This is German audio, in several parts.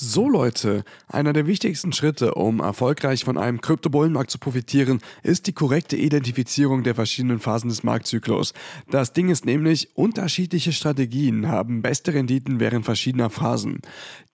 So Leute, einer der wichtigsten Schritte, um erfolgreich von einem Kryptobullenmarkt zu profitieren, ist die korrekte Identifizierung der verschiedenen Phasen des Marktzyklus. Das Ding ist nämlich, unterschiedliche Strategien haben beste Renditen während verschiedener Phasen.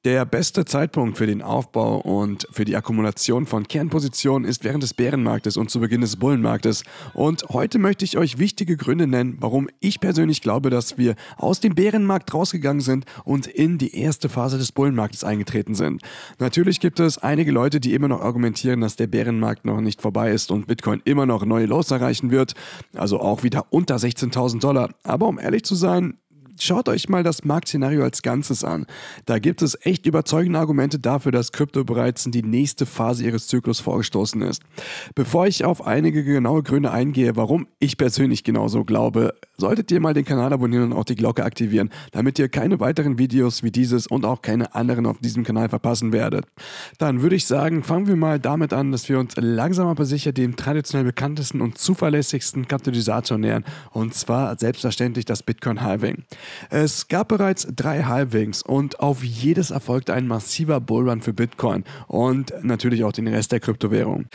Der beste Zeitpunkt für den Aufbau und für die Akkumulation von Kernpositionen ist während des Bärenmarktes und zu Beginn des Bullenmarktes. Und heute möchte ich euch wichtige Gründe nennen, warum ich persönlich glaube, dass wir aus dem Bärenmarkt rausgegangen sind und in die erste Phase des Bullenmarktes eingetreten sind vertreten sind. Natürlich gibt es einige Leute, die immer noch argumentieren, dass der Bärenmarkt noch nicht vorbei ist und Bitcoin immer noch neue Lows erreichen wird, also auch wieder unter 16.000 Dollar. Aber um ehrlich zu sein, schaut euch mal das Marktszenario als Ganzes an. Da gibt es echt überzeugende Argumente dafür, dass Krypto bereits in die nächste Phase ihres Zyklus vorgestoßen ist. Bevor ich auf einige genaue Gründe eingehe, warum ich persönlich genauso glaube, solltet ihr mal den Kanal abonnieren und auch die Glocke aktivieren, damit ihr keine weiteren Videos wie dieses und auch keine anderen auf diesem Kanal verpassen werdet. Dann würde ich sagen, fangen wir mal damit an, dass wir uns langsam aber sicher dem traditionell bekanntesten und zuverlässigsten Katalysator nähern, und zwar selbstverständlich das Bitcoin Halving. Es gab bereits drei Halvings und auf jedes erfolgte ein massiver Bullrun für Bitcoin und natürlich auch den Rest der Kryptowährung.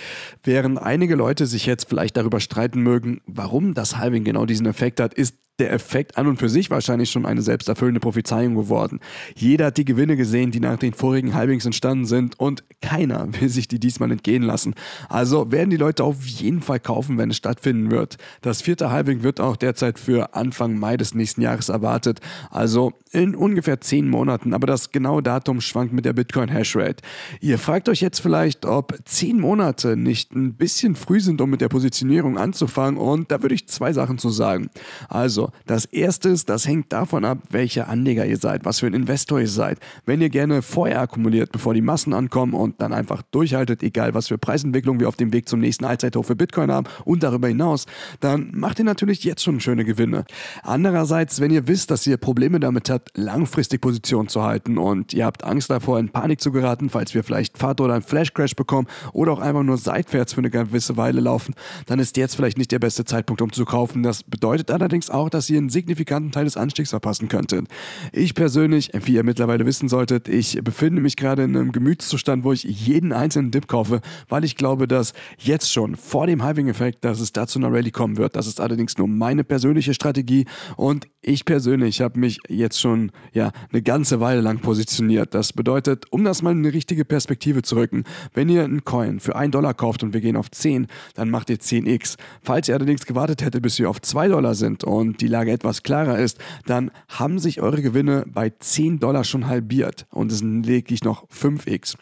Während einige Leute sich jetzt vielleicht darüber streiten mögen, warum das Halving genau diesen Effekt hat, ist der Effekt an und für sich wahrscheinlich schon eine selbsterfüllende Prophezeiung geworden. Jeder hat die Gewinne gesehen, die nach den vorigen Halbings entstanden sind und keiner will sich die diesmal entgehen lassen. Also werden die Leute auf jeden Fall kaufen, wenn es stattfinden wird. Das vierte Halbing wird auch derzeit für Anfang Mai des nächsten Jahres erwartet, also in ungefähr zehn Monaten, aber das genaue Datum schwankt mit der Bitcoin-Hashrate. Ihr fragt euch jetzt vielleicht, ob zehn Monate nicht ein bisschen früh sind, um mit der Positionierung anzufangen und da würde ich zwei Sachen zu sagen. Also, das erste ist, das hängt davon ab, welcher Anleger ihr seid, was für ein Investor ihr seid. Wenn ihr gerne vorher akkumuliert, bevor die Massen ankommen und dann einfach durchhaltet, egal was für Preisentwicklung wir auf dem Weg zum nächsten Allzeithof für Bitcoin haben und darüber hinaus, dann macht ihr natürlich jetzt schon schöne Gewinne. Andererseits, wenn ihr wisst, dass ihr Probleme damit habt, langfristig Position zu halten und ihr habt Angst davor, in Panik zu geraten, falls wir vielleicht Fahrt oder einen Flashcrash bekommen oder auch einfach nur seitwärts für eine gewisse Weile laufen, dann ist jetzt vielleicht nicht der beste Zeitpunkt, um zu kaufen. Das bedeutet allerdings auch, dass dass ihr einen signifikanten Teil des Anstiegs verpassen könntet. Ich persönlich, wie ihr mittlerweile wissen solltet, ich befinde mich gerade in einem Gemütszustand, wo ich jeden einzelnen Dip kaufe, weil ich glaube, dass jetzt schon vor dem Halving-Effekt, dass es dazu eine Rallye kommen wird. Das ist allerdings nur meine persönliche Strategie und ich persönlich habe mich jetzt schon ja eine ganze Weile lang positioniert. Das bedeutet, um das mal in eine richtige Perspektive zu rücken, wenn ihr einen Coin für 1 Dollar kauft und wir gehen auf 10, dann macht ihr 10x. Falls ihr allerdings gewartet hättet, bis wir auf 2 Dollar sind und die Lage etwas klarer ist, dann haben sich eure Gewinne bei 10 Dollar schon halbiert und es sind lediglich noch 5x.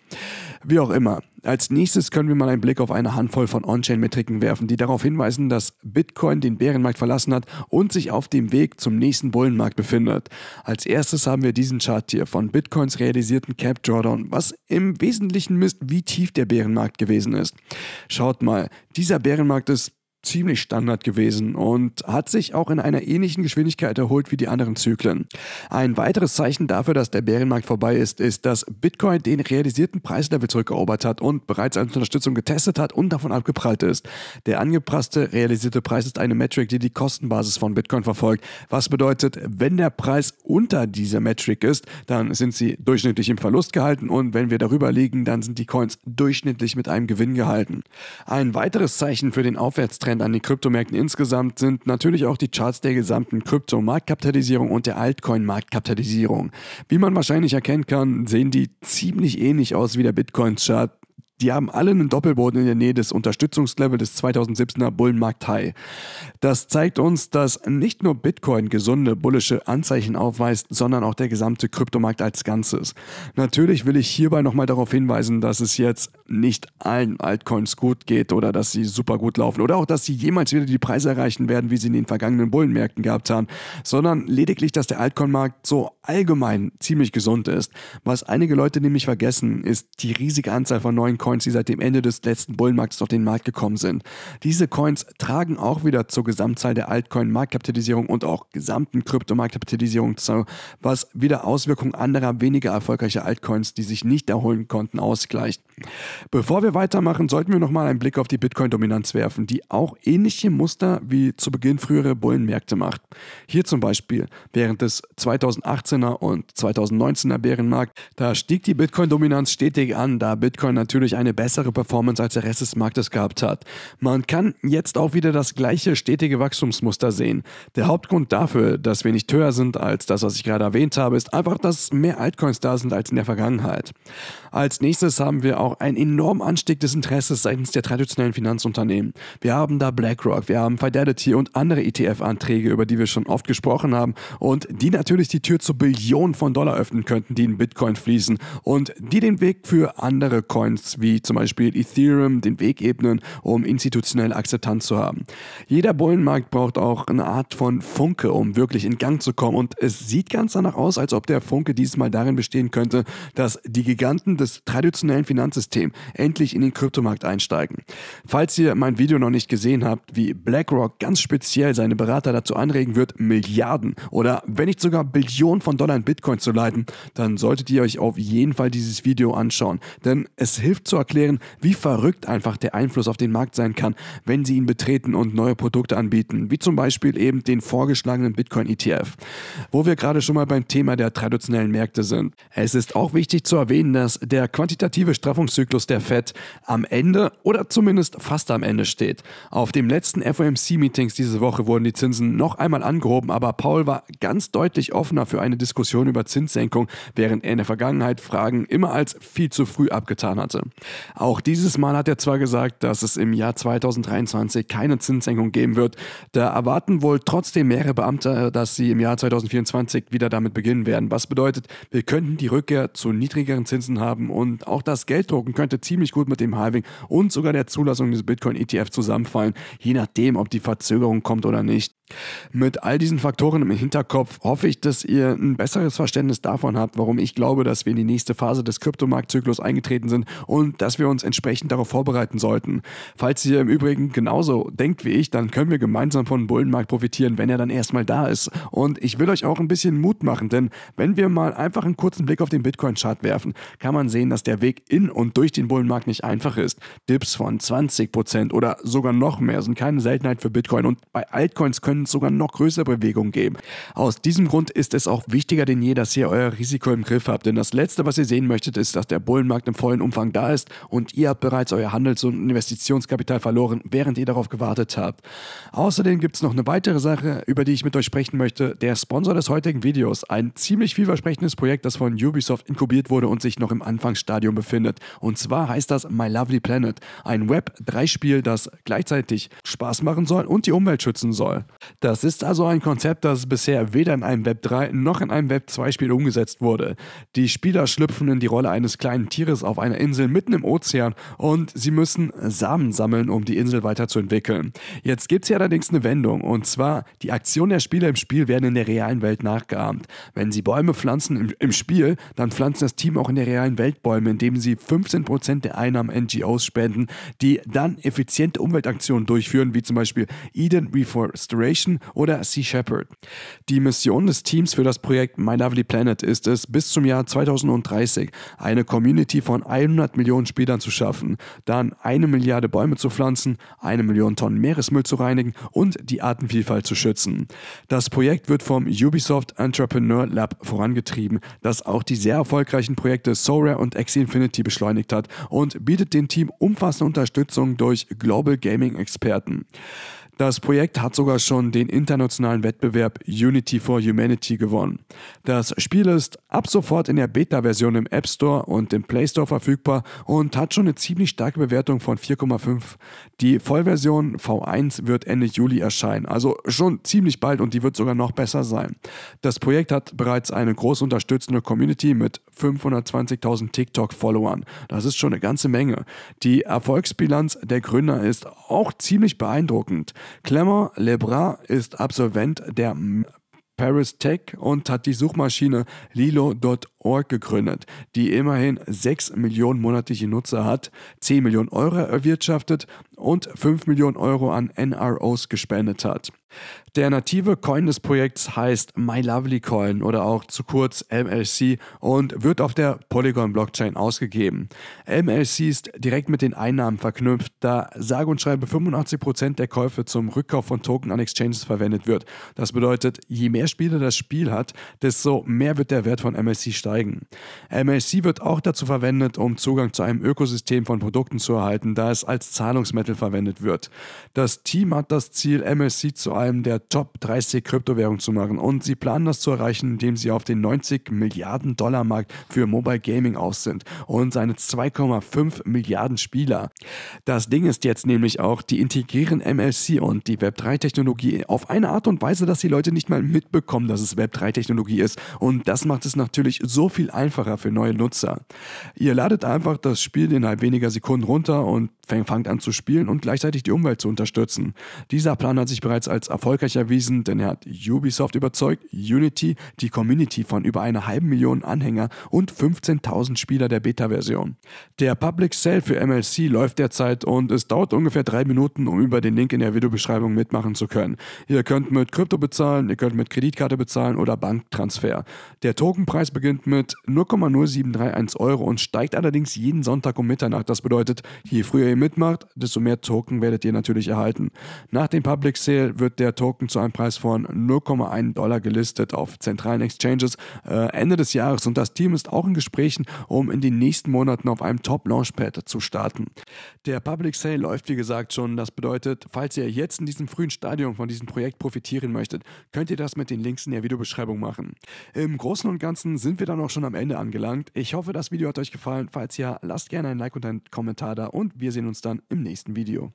Wie auch immer. Als nächstes können wir mal einen Blick auf eine Handvoll von On-Chain-Metriken werfen, die darauf hinweisen, dass Bitcoin den Bärenmarkt verlassen hat und sich auf dem Weg zum nächsten Bullenmarkt befindet. Als erstes haben wir diesen Chart hier von Bitcoins realisierten Cap Drawdown, was im Wesentlichen misst, wie tief der Bärenmarkt gewesen ist. Schaut mal, dieser Bärenmarkt ist ziemlich Standard gewesen und hat sich auch in einer ähnlichen Geschwindigkeit erholt wie die anderen Zyklen. Ein weiteres Zeichen dafür, dass der Bärenmarkt vorbei ist, ist, dass Bitcoin den realisierten Preislevel zurückerobert hat und bereits als Unterstützung getestet hat und davon abgeprallt ist. Der angepasste realisierte Preis ist eine Metric, die die Kostenbasis von Bitcoin verfolgt, was bedeutet, wenn der Preis unter dieser Metric ist, dann sind sie durchschnittlich im Verlust gehalten und wenn wir darüber liegen, dann sind die Coins durchschnittlich mit einem Gewinn gehalten. Ein weiteres Zeichen für den Aufwärtstrend Anleihen an den Kryptomärkten insgesamt sind natürlich auch die Charts der gesamten Kryptomarktkapitalisierung und der Altcoin-Marktkapitalisierung. Wie man wahrscheinlich erkennen kann, sehen die ziemlich ähnlich aus wie der Bitcoin-Chart die haben alle einen Doppelboden in der Nähe des Unterstützungslevels des 2017er Bullenmarkt High. Das zeigt uns, dass nicht nur Bitcoin gesunde bullische Anzeichen aufweist, sondern auch der gesamte Kryptomarkt als Ganzes. Natürlich will ich hierbei nochmal darauf hinweisen, dass es jetzt nicht allen Altcoins gut geht oder dass sie super gut laufen oder auch, dass sie jemals wieder die Preise erreichen werden, wie sie in den vergangenen Bullenmärkten gehabt haben, sondern lediglich, dass der Altcoin-Markt so allgemein ziemlich gesund ist. Was einige Leute nämlich vergessen, ist die riesige Anzahl von neuen Coins, die seit dem Ende des letzten Bullenmarktes auf den Markt gekommen sind. Diese Coins tragen auch wieder zur Gesamtzahl der Altcoin-Marktkapitalisierung und auch gesamten Kryptomarktkapitalisierung zu, was wieder Auswirkungen anderer weniger erfolgreicher Altcoins, die sich nicht erholen konnten, ausgleicht. Bevor wir weitermachen, sollten wir nochmal einen Blick auf die Bitcoin-Dominanz werfen, die auch ähnliche Muster wie zu Beginn frühere Bullenmärkte macht. Hier zum Beispiel während des 2018er und 2019er Bärenmarkt, da stieg die Bitcoin-Dominanz stetig an, da Bitcoin natürlich eine bessere Performance als der Rest des Marktes gehabt hat. Man kann jetzt auch wieder das gleiche stetige Wachstumsmuster sehen. Der Hauptgrund dafür, dass wir nicht höher sind als das, was ich gerade erwähnt habe, ist einfach, dass mehr Altcoins da sind als in der Vergangenheit. Als nächstes haben wir auch ein enormen Anstieg des Interesses seitens der traditionellen Finanzunternehmen. Wir haben da BlackRock, wir haben Fidelity und andere ETF-Anträge, über die wir schon oft gesprochen haben und die natürlich die Tür zu Billionen von Dollar öffnen könnten, die in Bitcoin fließen und die den Weg für andere Coins wie zum Beispiel Ethereum den Weg ebnen, um institutionelle Akzeptanz zu haben. Jeder Bullenmarkt braucht auch eine Art von Funke, um wirklich in Gang zu kommen und es sieht ganz danach aus, als ob der Funke diesmal darin bestehen könnte, dass die Giganten des traditionellen Finanzsystems endlich in den Kryptomarkt einsteigen. Falls ihr mein Video noch nicht gesehen habt, wie BlackRock ganz speziell seine Berater dazu anregen wird, Milliarden oder wenn nicht sogar Billionen von Dollar in Bitcoin zu leiten, dann solltet ihr euch auf jeden Fall dieses Video anschauen. Denn es hilft zu erklären, wie verrückt einfach der Einfluss auf den Markt sein kann, wenn sie ihn betreten und neue Produkte anbieten, wie zum Beispiel eben den vorgeschlagenen Bitcoin-ETF. Wo wir gerade schon mal beim Thema der traditionellen Märkte sind. Es ist auch wichtig zu erwähnen, dass der quantitative Straffungszyklus der Fed am Ende oder zumindest fast am Ende steht. Auf dem letzten FOMC-Meetings diese Woche wurden die Zinsen noch einmal angehoben, aber Paul war ganz deutlich offener für eine Diskussion über Zinssenkung, während er in der Vergangenheit Fragen immer als viel zu früh abgetan hatte. Auch dieses Mal hat er zwar gesagt, dass es im Jahr 2023 keine Zinssenkung geben wird, da erwarten wohl trotzdem mehrere Beamte, dass sie im Jahr 2024 wieder damit beginnen werden, was bedeutet, wir könnten die Rückkehr zu niedrigeren Zinsen haben und auch das Gelddrucken könnte könnte ziemlich gut mit dem Halving und sogar der Zulassung des Bitcoin-ETF zusammenfallen, je nachdem, ob die Verzögerung kommt oder nicht. Mit all diesen Faktoren im Hinterkopf hoffe ich, dass ihr ein besseres Verständnis davon habt, warum ich glaube, dass wir in die nächste Phase des Kryptomarktzyklus eingetreten sind und dass wir uns entsprechend darauf vorbereiten sollten. Falls ihr im Übrigen genauso denkt wie ich, dann können wir gemeinsam von dem Bullenmarkt profitieren, wenn er dann erstmal da ist. Und ich will euch auch ein bisschen Mut machen, denn wenn wir mal einfach einen kurzen Blick auf den Bitcoin-Chart werfen, kann man sehen, dass der Weg in und durch den Bullenmarkt nicht einfach ist. Dips von 20% oder sogar noch mehr sind keine Seltenheit für Bitcoin und bei Altcoins können können sogar noch größere Bewegungen geben. Aus diesem Grund ist es auch wichtiger denn je, dass ihr euer Risiko im Griff habt, denn das Letzte, was ihr sehen möchtet, ist, dass der Bullenmarkt im vollen Umfang da ist und ihr habt bereits euer Handels- und Investitionskapital verloren, während ihr darauf gewartet habt. Außerdem gibt es noch eine weitere Sache, über die ich mit euch sprechen möchte. Der Sponsor des heutigen Videos, ein ziemlich vielversprechendes Projekt, das von Ubisoft inkubiert wurde und sich noch im Anfangsstadium befindet. Und zwar heißt das My Lovely Planet, ein Web-3-Spiel, das gleichzeitig Spaß machen soll und die Umwelt schützen soll. Das ist also ein Konzept, das bisher weder in einem Web 3 noch in einem Web 2 Spiel umgesetzt wurde. Die Spieler schlüpfen in die Rolle eines kleinen Tieres auf einer Insel mitten im Ozean und sie müssen Samen sammeln, um die Insel weiterzuentwickeln. Jetzt gibt es hier allerdings eine Wendung und zwar die Aktionen der Spieler im Spiel werden in der realen Welt nachgeahmt. Wenn sie Bäume pflanzen im, im Spiel, dann pflanzt das Team auch in der realen Welt Bäume, indem sie 15% der Einnahmen NGOs spenden, die dann effiziente Umweltaktionen durchführen, wie zum Beispiel Eden Reforestation Foundation oder Sea Shepherd. Die Mission des Teams für das Projekt My Lovely Planet ist es, bis zum Jahr 2030 eine Community von 100 Millionen Spielern zu schaffen, dann eine Milliarde Bäume zu pflanzen, eine Million Tonnen Meeresmüll zu reinigen und die Artenvielfalt zu schützen. Das Projekt wird vom Ubisoft Entrepreneur Lab vorangetrieben, das auch die sehr erfolgreichen Projekte Sora und Axie Infinity beschleunigt hat und bietet dem Team umfassende Unterstützung durch Global Gaming Experten. Das Projekt hat sogar schon den internationalen Wettbewerb Unity for Humanity gewonnen. Das Spiel ist ab sofort in der Beta-Version im App Store und im Play Store verfügbar und hat schon eine ziemlich starke Bewertung von 4,5. Die Vollversion V1 wird Ende Juli erscheinen, also schon ziemlich bald und die wird sogar noch besser sein. Das Projekt hat bereits eine groß unterstützende Community mit 520.000 TikTok-Followern. Das ist schon eine ganze Menge. Die Erfolgsbilanz der Gründer ist auch ziemlich beeindruckend. Clement Lebrun ist Absolvent der Paris Tech und hat die Suchmaschine lilo.org Org gegründet, die immerhin 6 Millionen monatliche Nutzer hat, 10 Millionen Euro erwirtschaftet und 5 Millionen Euro an NROs gespendet hat. Der native Coin des Projekts heißt MyLovelyCoin oder auch zu kurz MLC und wird auf der Polygon-Blockchain ausgegeben. MLC ist direkt mit den Einnahmen verknüpft, da sage und schreibe 85% der Käufe zum Rückkauf von Token an Exchanges verwendet wird. Das bedeutet, je mehr Spieler das Spiel hat, desto mehr wird der Wert von MLC steigen erzeugen. MAC wird auch dazu verwendet, um Zugang zu einem Ökosystem von Produkten zu erhalten, da es als Zahlungsmittel verwendet wird. Das Team hat das Ziel, MLC zu einem der Top 30 Kryptowährungen zu machen und sie planen das zu erreichen, indem sie auf den 90 Milliarden Dollar Markt für Mobile Gaming aus sind und seine 2,5 Milliarden Spieler. Das Ding ist jetzt nämlich auch, die integrieren MLC und die Web3-Technologie auf eine Art und Weise, dass die Leute nicht mal mitbekommen, dass es Web3-Technologie ist und das macht es natürlich so viel einfacher für neue Nutzer. Ihr ladet einfach das Spiel innerhalb weniger Sekunden runter und fangt an zu spielen und gleichzeitig die Umwelt zu unterstützen. Dieser Plan hat sich bereits als erfolgreich erwiesen, denn er hat Ubisoft überzeugt, Unity, die Community von über einer halben Million Anhänger und 15.000 Spieler der Beta-Version. Der Public Sale für MLC läuft derzeit und es dauert ungefähr drei Minuten, um über den Link in der Videobeschreibung mitmachen zu können. Ihr könnt mit Krypto bezahlen, ihr könnt mit Kreditkarte bezahlen oder Banktransfer. Der Tokenpreis beginnt mit 0,0731 Euro und steigt allerdings jeden Sonntag um Mitternacht. Das bedeutet, je früher ihr mitmacht, desto mehr Token werdet ihr natürlich erhalten. Nach dem Public Sale wird der Token zu einem Preis von 0,1 Dollar gelistet auf zentralen Exchanges äh, Ende des Jahres und das Team ist auch in Gesprächen, um in den nächsten Monaten auf einem Top-Launchpad zu starten. Der Public Sale läuft, wie gesagt, schon. Das bedeutet, falls ihr jetzt in diesem frühen Stadium von diesem Projekt profitieren möchtet, könnt ihr das mit den Links in der Videobeschreibung machen. Im Großen und Ganzen sind wir dann dann auch schon am Ende angelangt. Ich hoffe, das Video hat euch gefallen. Falls ja, lasst gerne ein Like und einen Kommentar da und wir sehen uns dann im nächsten Video.